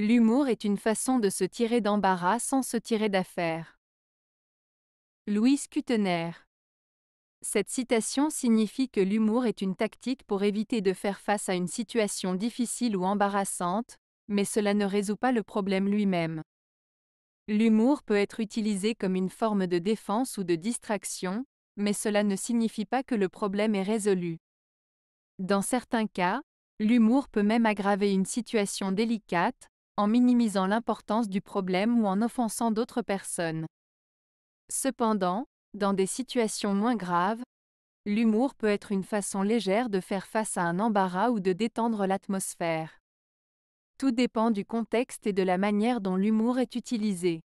L'humour est une façon de se tirer d'embarras sans se tirer d'affaire. Louise Kutener. Cette citation signifie que l'humour est une tactique pour éviter de faire face à une situation difficile ou embarrassante, mais cela ne résout pas le problème lui-même. L'humour peut être utilisé comme une forme de défense ou de distraction, mais cela ne signifie pas que le problème est résolu. Dans certains cas, l'humour peut même aggraver une situation délicate, en minimisant l'importance du problème ou en offensant d'autres personnes. Cependant, dans des situations moins graves, l'humour peut être une façon légère de faire face à un embarras ou de détendre l'atmosphère. Tout dépend du contexte et de la manière dont l'humour est utilisé.